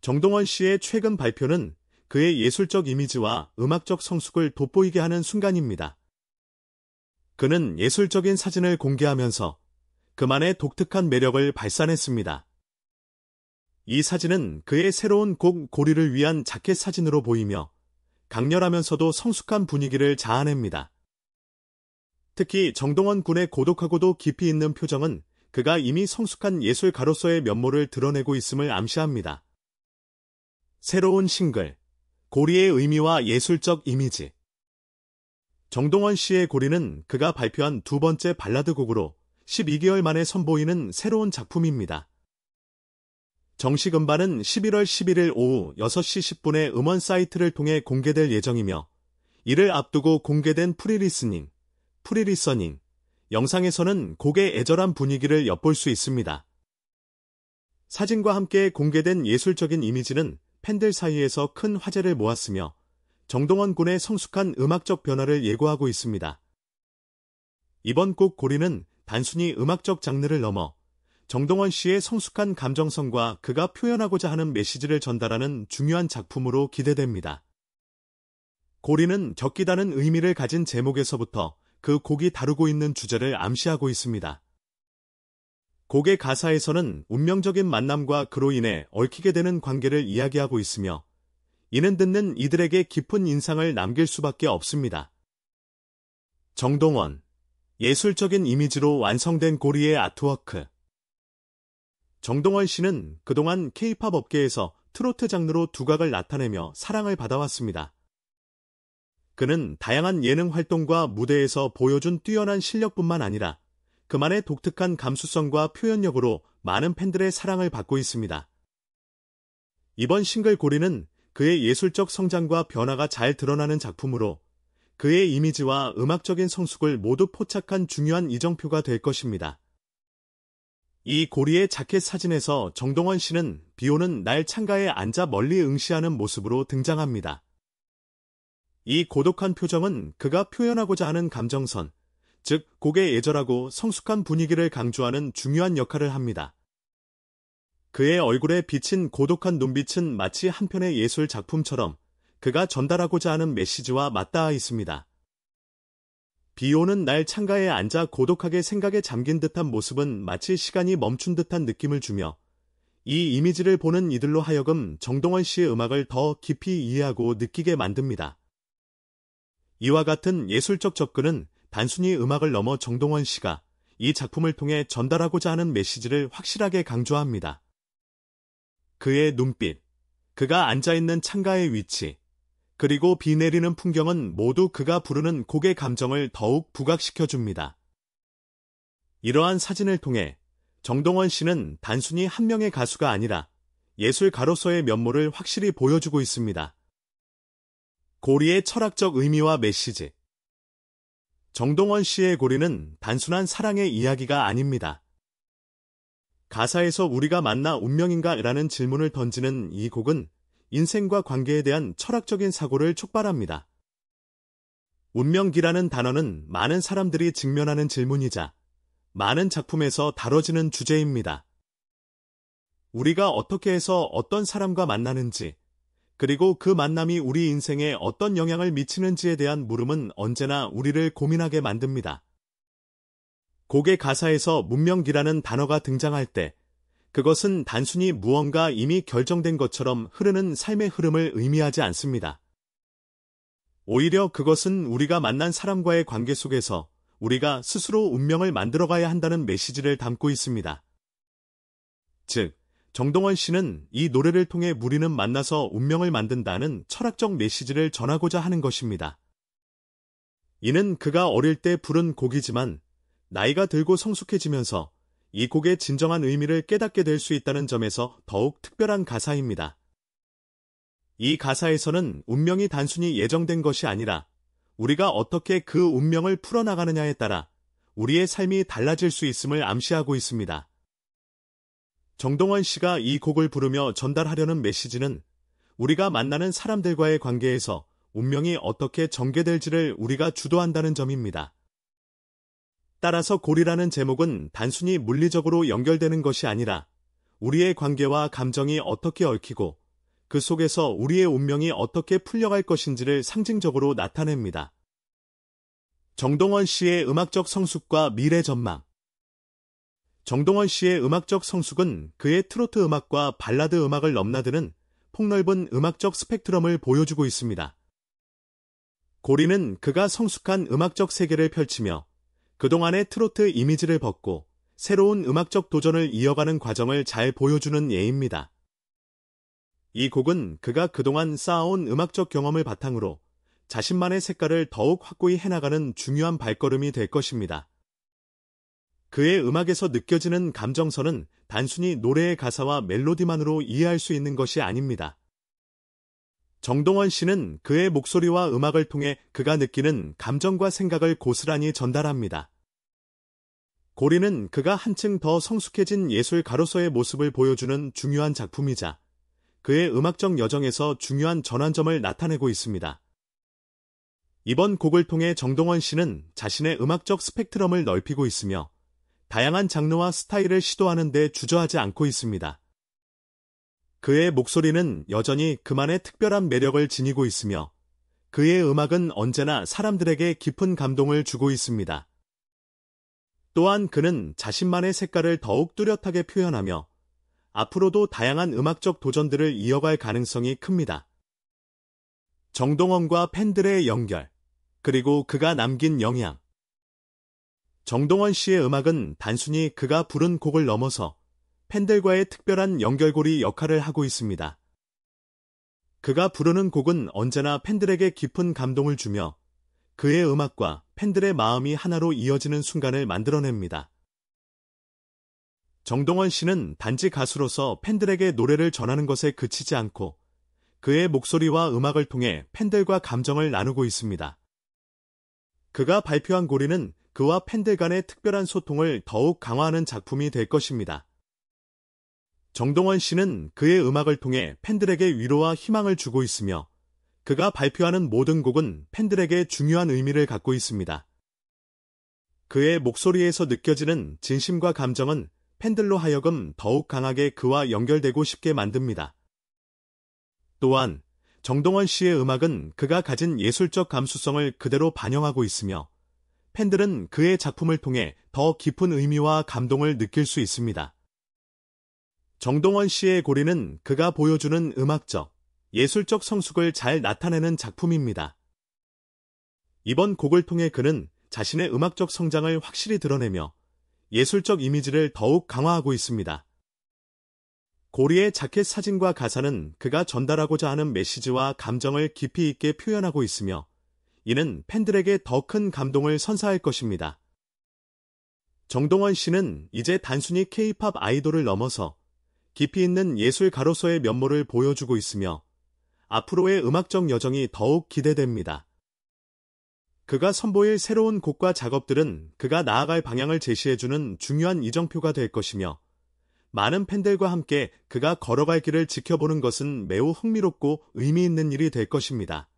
정동원 씨의 최근 발표는 그의 예술적 이미지와 음악적 성숙을 돋보이게 하는 순간입니다. 그는 예술적인 사진을 공개하면서 그만의 독특한 매력을 발산했습니다. 이 사진은 그의 새로운 곡 고리를 위한 자켓 사진으로 보이며 강렬하면서도 성숙한 분위기를 자아냅니다. 특히 정동원 군의 고독하고도 깊이 있는 표정은 그가 이미 성숙한 예술가로서의 면모를 드러내고 있음을 암시합니다. 새로운 싱글, 고리의 의미와 예술적 이미지. 정동원 씨의 고리는 그가 발표한 두 번째 발라드곡으로 12개월 만에 선보이는 새로운 작품입니다. 정식 음반은 11월 11일 오후 6시 10분에 음원 사이트를 통해 공개될 예정이며 이를 앞두고 공개된 프리리스닝, 프리리서닝 영상에서는 곡의 애절한 분위기를 엿볼 수 있습니다. 사진과 함께 공개된 예술적인 이미지는 팬들 사이에서 큰 화제를 모았으며 정동원 군의 성숙한 음악적 변화를 예고하고 있습니다. 이번 곡 고리는 단순히 음악적 장르를 넘어 정동원 씨의 성숙한 감정성과 그가 표현하고자 하는 메시지를 전달하는 중요한 작품으로 기대됩니다. 고리는 적기다는 의미를 가진 제목에서부터 그 곡이 다루고 있는 주제를 암시하고 있습니다. 곡의 가사에서는 운명적인 만남과 그로 인해 얽히게 되는 관계를 이야기하고 있으며 이는 듣는 이들에게 깊은 인상을 남길 수밖에 없습니다. 정동원 예술적인 이미지로 완성된 고리의 아트워크 정동원 씨는 그동안 케이팝 업계에서 트로트 장르로 두각을 나타내며 사랑을 받아왔습니다. 그는 다양한 예능 활동과 무대에서 보여준 뛰어난 실력뿐만 아니라 그만의 독특한 감수성과 표현력으로 많은 팬들의 사랑을 받고 있습니다. 이번 싱글 고리는 그의 예술적 성장과 변화가 잘 드러나는 작품으로 그의 이미지와 음악적인 성숙을 모두 포착한 중요한 이정표가 될 것입니다. 이 고리의 자켓 사진에서 정동원 씨는 비 오는 날 창가에 앉아 멀리 응시하는 모습으로 등장합니다. 이 고독한 표정은 그가 표현하고자 하는 감정선, 즉 곡의 예절하고 성숙한 분위기를 강조하는 중요한 역할을 합니다. 그의 얼굴에 비친 고독한 눈빛은 마치 한편의 예술 작품처럼 그가 전달하고자 하는 메시지와 맞닿아 있습니다. 비 오는 날 창가에 앉아 고독하게 생각에 잠긴 듯한 모습은 마치 시간이 멈춘 듯한 느낌을 주며 이 이미지를 보는 이들로 하여금 정동원 씨의 음악을 더 깊이 이해하고 느끼게 만듭니다. 이와 같은 예술적 접근은 단순히 음악을 넘어 정동원 씨가 이 작품을 통해 전달하고자 하는 메시지를 확실하게 강조합니다. 그의 눈빛, 그가 앉아있는 창가의 위치, 그리고 비 내리는 풍경은 모두 그가 부르는 곡의 감정을 더욱 부각시켜줍니다. 이러한 사진을 통해 정동원 씨는 단순히 한 명의 가수가 아니라 예술가로서의 면모를 확실히 보여주고 있습니다. 고리의 철학적 의미와 메시지 정동원 씨의 고리는 단순한 사랑의 이야기가 아닙니다. 가사에서 우리가 만나 운명인가? 라는 질문을 던지는 이 곡은 인생과 관계에 대한 철학적인 사고를 촉발합니다. 운명기라는 단어는 많은 사람들이 직면하는 질문이자 많은 작품에서 다뤄지는 주제입니다. 우리가 어떻게 해서 어떤 사람과 만나는지, 그리고 그 만남이 우리 인생에 어떤 영향을 미치는지에 대한 물음은 언제나 우리를 고민하게 만듭니다. 곡의 가사에서 문명기라는 단어가 등장할 때 그것은 단순히 무언가 이미 결정된 것처럼 흐르는 삶의 흐름을 의미하지 않습니다. 오히려 그것은 우리가 만난 사람과의 관계 속에서 우리가 스스로 운명을 만들어가야 한다는 메시지를 담고 있습니다. 즉, 정동원 씨는 이 노래를 통해 무리는 만나서 운명을 만든다는 철학적 메시지를 전하고자 하는 것입니다. 이는 그가 어릴 때 부른 곡이지만 나이가 들고 성숙해지면서 이 곡의 진정한 의미를 깨닫게 될 수 있다는 점에서 더욱 특별한 가사입니다. 이 가사에서는 운명이 단순히 예정된 것이 아니라 우리가 어떻게 그 운명을 풀어나가느냐에 따라 우리의 삶이 달라질 수 있음을 암시하고 있습니다. 정동원 씨가 이 곡을 부르며 전달하려는 메시지는 우리가 만나는 사람들과의 관계에서 운명이 어떻게 전개될지를 우리가 주도한다는 점입니다. 따라서 골이라는 제목은 단순히 물리적으로 연결되는 것이 아니라 우리의 관계와 감정이 어떻게 얽히고 그 속에서 우리의 운명이 어떻게 풀려갈 것인지를 상징적으로 나타냅니다. 정동원 씨의 음악적 성숙과 미래 전망 정동원 씨의 음악적 성숙은 그의 트로트 음악과 발라드 음악을 넘나드는 폭넓은 음악적 스펙트럼을 보여주고 있습니다. 고리는 그가 성숙한 음악적 세계를 펼치며 그동안의 트로트 이미지를 벗고 새로운 음악적 도전을 이어가는 과정을 잘 보여주는 예입니다. 이 곡은 그가 그동안 쌓아온 음악적 경험을 바탕으로 자신만의 색깔을 더욱 확고히 해나가는 중요한 발걸음이 될 것입니다. 그의 음악에서 느껴지는 감정선은 단순히 노래의 가사와 멜로디만으로 이해할 수 있는 것이 아닙니다. 정동원 씨는 그의 목소리와 음악을 통해 그가 느끼는 감정과 생각을 고스란히 전달합니다. 고리는 그가 한층 더 성숙해진 예술가로서의 모습을 보여주는 중요한 작품이자 그의 음악적 여정에서 중요한 전환점을 나타내고 있습니다. 이번 곡을 통해 정동원 씨는 자신의 음악적 스펙트럼을 넓히고 있으며 다양한 장르와 스타일을 시도하는 데 주저하지 않고 있습니다. 그의 목소리는 여전히 그만의 특별한 매력을 지니고 있으며 그의 음악은 언제나 사람들에게 깊은 감동을 주고 있습니다. 또한 그는 자신만의 색깔을 더욱 뚜렷하게 표현하며 앞으로도 다양한 음악적 도전들을 이어갈 가능성이 큽니다. 정동원과 팬들의 연결, 그리고 그가 남긴 영향. 정동원 씨의 음악은 단순히 그가 부른 곡을 넘어서 팬들과의 특별한 연결고리 역할을 하고 있습니다. 그가 부르는 곡은 언제나 팬들에게 깊은 감동을 주며 그의 음악과 팬들의 마음이 하나로 이어지는 순간을 만들어냅니다. 정동원 씨는 단지 가수로서 팬들에게 노래를 전하는 것에 그치지 않고 그의 목소리와 음악을 통해 팬들과 감정을 나누고 있습니다. 그가 발표한 고리는 그와 팬들 간의 특별한 소통을 더욱 강화하는 작품이 될 것입니다. 정동원 씨는 그의 음악을 통해 팬들에게 위로와 희망을 주고 있으며 그가 발표하는 모든 곡은 팬들에게 중요한 의미를 갖고 있습니다. 그의 목소리에서 느껴지는 진심과 감정은 팬들로 하여금 더욱 강하게 그와 연결되고 싶게 만듭니다. 또한 정동원 씨의 음악은 그가 가진 예술적 감수성을 그대로 반영하고 있으며 팬들은 그의 작품을 통해 더 깊은 의미와 감동을 느낄 수 있습니다. 정동원 씨의 고리는 그가 보여주는 음악적, 예술적 성숙을 잘 나타내는 작품입니다. 이번 곡을 통해 그는 자신의 음악적 성장을 확실히 드러내며 예술적 이미지를 더욱 강화하고 있습니다. 고리의 자켓 사진과 가사는 그가 전달하고자 하는 메시지와 감정을 깊이 있게 표현하고 있으며 이는 팬들에게 더 큰 감동을 선사할 것입니다. 정동원 씨는 이제 단순히 케이팝 아이돌을 넘어서 깊이 있는 예술가로서의 면모를 보여주고 있으며 앞으로의 음악적 여정이 더욱 기대됩니다. 그가 선보일 새로운 곡과 작업들은 그가 나아갈 방향을 제시해주는 중요한 이정표가 될 것이며 많은 팬들과 함께 그가 걸어갈 길을 지켜보는 것은 매우 흥미롭고 의미 있는 일이 될 것입니다.